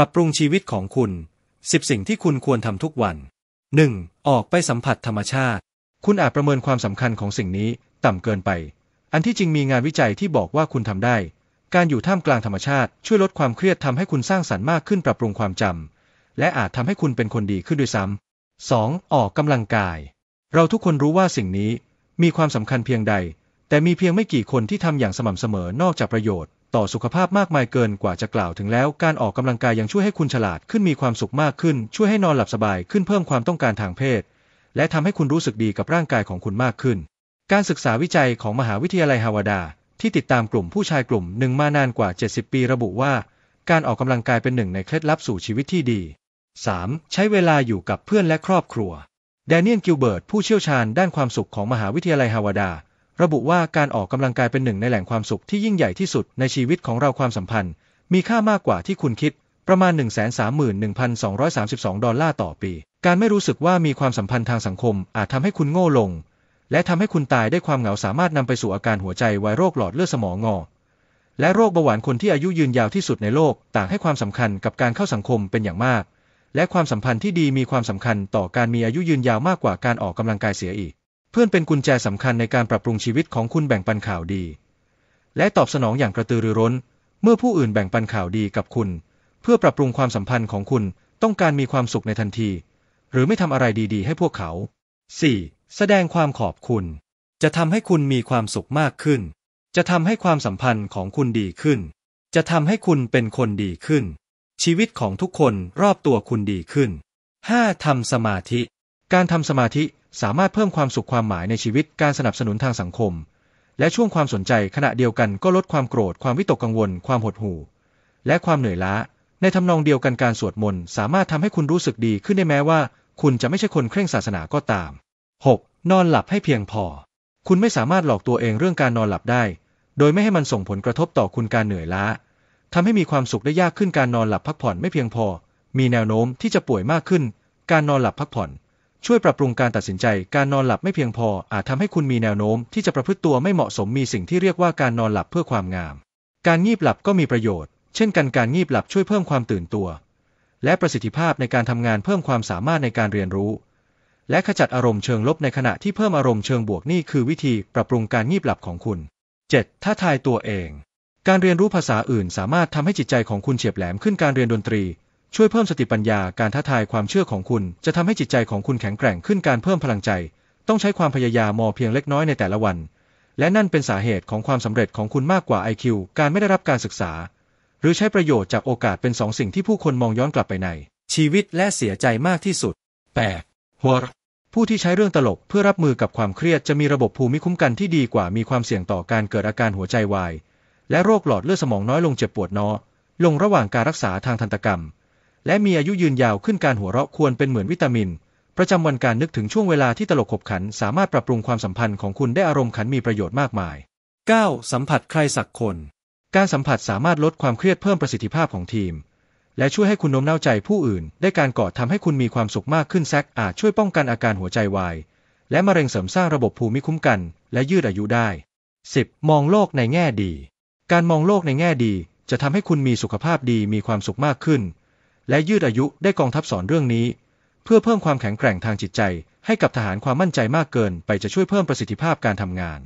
ปรับปรุงชีวิตของคุณ 10 สิ่งที่คุณควรทำทุกวัน 1. ออกไปสัมผัสธรรมชาติ คุณอาจประเมินความสำคัญของสิ่งนี้ต่ำเกินไป อันที่จริงมีงานวิจัยที่บอกว่าคุณทำได้ การอยู่ท่ามกลางธรรมชาติ ช่วยลดความเครียดทำให้คุณสร้างสรรค์มากขึ้นปรับปรุงความจำและอาจทำให้คุณเป็นคนดีขึ้นด้วยซ้ำ 2. ออกกำลังกาย เราทุกคนรู้ว่าสิ่งนี้มีความสำคัญเพียงใด แต่มีเพียงไม่กี่คนที่ทำอย่างสม่ำเสมอนอกจากประโยชน์ต่อสุขภาพมากมายเกินกว่าจะกล่าวถึงแล้ว การออกกำลังกายยังช่วยให้คุณฉลาดขึ้นมีความสุขมากขึ้นช่วยให้นอนหลับสบายขึ้นเพิ่มความต้องการทางเพศ และทำให้คุณรู้สึกดีกับร่างกายของคุณมากขึ้น การศึกษาวิจัยของมหาวิทยาลัยฮาวาดาที่ติดตามกลุ่มผู้ชายกลุ่มหนึ่งมานานกว่า 70 ปีระบุว่า การออกกำลังกายเป็นหนึ่ง ในเคล็ดลับสู่ชีวิตที่ดี 3. ใช้เวลาอยู่กับเพื่อนและครอบครัวแดเนียลกิลเบิร์ตผู้เชี่ยวชาญด้านความสุขของมหาวิทยาลัยฮาวาดาระบุว่าการออกกำลังกายเป็นหนึ่งในแหล่งความสุขที่ยิ่งใหญ่ที่สุดในชีวิตของเราความสัมพันธ์ มีค่ามากกว่าที่คุณคิดประมาณ 131,232 ดอลลาร์ต่อปี การไม่รู้สึกว่ามีความสัมพันธ์ทางสังคมอาจทำให้คุณโง่ลง และทำให้คุณตายได้ความเหงาสามารถนำไปสู่อาการหัวใจวายโรคหลอดเลือดสมองงอและโรคเบาหวานคนที่อายุยืนยาวที่สุดในโลกต่างให้ความสำคัญกับการเข้าสังคมเป็นอย่างมาก และความสัมพันธ์ที่ดีมีความสำคัญต่อการมีอายุยืนยาวมากกว่าการออกกำลังกายเสียอีกเพื่อนเป็นกุญแจสำคัญในการปรับปรุงชีวิตของคุณแบ่งปันข่าวดี และตอบสนองอย่างกระตือรือร้น เมื่อผู้อื่นแบ่งปันข่าวดีกับคุณ เพื่อปรับปรุงความสัมพันธ์ของคุณต้องการมีความสุขในทันที หรือไม่ทำอะไรดีๆ ให้พวกเขา 4. แสดงความขอบคุณ จะทำให้คุณมีความสุขมากขึ้น จะทำให้ความสัมพันธ์ของคุณดีขึ้น จะทำให้คุณเป็นคนดีขึ้น ชีวิตของทุกคนรอบตัวคุณดีขึ้น 5. ทำสมาธิการทำสมาธิสามารถเพิ่มความสุขความหมายในชีวิต การสนับสนุนทางสังคม และช่วงความสนใจขณะเดียวกันก็ลดความโกรธ ความวิตกกังวลความหดหู่และความเหนื่อยล้าในทำนองเดียวกันการสวดมนต์สามารถทำให้คุณรู้สึกดีขึ้นได้แม้ว่าคุณจะไม่ใช่คนเคร่งศาสนาก็ตาม 6. นอนหลับให้เพียงพอคุณไม่สามารถหลอกตัวเองเรื่องการนอนหลับได้ โดยไม่ให้มันส่งผลกระทบต่อคุณการเหนื่อยล้าทำให้มีความสุขได้ยากขึ้นการนอนหลับพักผ่อนไม่เพียงพอ มีแนวโน้มที่จะป่วยมากขึ้นการนอนหลับพักผ่อนช่วยปรับปรุงการตัดสินใจ การนอนหลับไม่เพียงพอ อาจทำให้คุณมีแนวโน้ม ที่จะประพฤติตัวไม่เหมาะสมมีสิ่งที่เรียกว่าการนอนหลับเพื่อความงาม การงีบหลับก็มีประโยชน์ เช่นกันการงีบหลับช่วยเพิ่มความตื่นตัว และประสิทธิภาพในการทำงานเพิ่มความสามารถในการเรียนรู้ และขจัดอารมณ์เชิงลบในขณะที่เพิ่มอารมณ์เชิงบวกนี่คือวิธีปรับปรุงการงีบหลับของคุณ 7. ท้าทายตัวเอง การเรียนรู้ภาษาอื่นสามารถทำให้จิตใจของคุณเฉียบแหลมขึ้นการเรียนดนตรีช่วยเพิ่มสติปัญญาการท้าทายความเชื่อของคุณ จะทำให้จิตใจของคุณแข็งแกร่งขึ้นการเพิ่มพลังใจ ต้องใช้ความพยายามมอเพียงเล็กน้อยในแต่ละวัน และนั่นเป็นสาเหตุของความสำเร็จของคุณมากกว่า IQ การไม่ได้รับการศึกษา หรือใช้ประโยชน์จากโอกาสเป็นสองสิ่งที่ผู้คนมองย้อนกลับไปใน ชีวิตและเสียใจมากที่สุด 8. หัวผู้ที่ใช้เรื่องตลกเพื่อรับมือกับความเครียดจะมีระบบภูมิคุ้มกันที่ดีกว่า มีความเสี่ยงต่อการเกิดอาการหัวใจวายและโรคหลอดเลือดสมองน้อยลงเจ็บปวดน้อลงระหว่างการรักษาทางทันตกรรมและมีอายุยืนยาวขึ้นการหัวเราะควรเป็นเหมือนวิตามิน ประจำวันการนึกถึงช่วงเวลาที่ตลกขบขันสามารถปรับปรุงความสัมพันธ์ของคุณได้อารมณ์ขันมีประโยชน์มากมาย 9. สัมผัสใครสักคน การสัมผัสสามารถลดความเครียดเพิ่มประสิทธิภาพของทีม และช่วยให้คุณโน้มน้าวใจผู้อื่นได้การกอดทำให้คุณมีความสุขมากขึ้นแซกอาจช่วยป้องกันอาการหัวใจวาย และมะเร็งเสริมสร้างระบบภูมิคุ้มกัน และยืดอายุได้ 10. มองโลกในแง่ดี การมองโลกในแง่ดี จะทำให้คุณมีสุขภาพดีมีความสุขมากขึ้นและยืดอายุได้กองทัพสอนเรื่องนี้ เพื่อเพิ่มความแข็งแกร่งทางจิตใจให้กับทหารความมั่นใจมากเกินไปจะช่วยเพิ่มประสิทธิภาพการทำงาน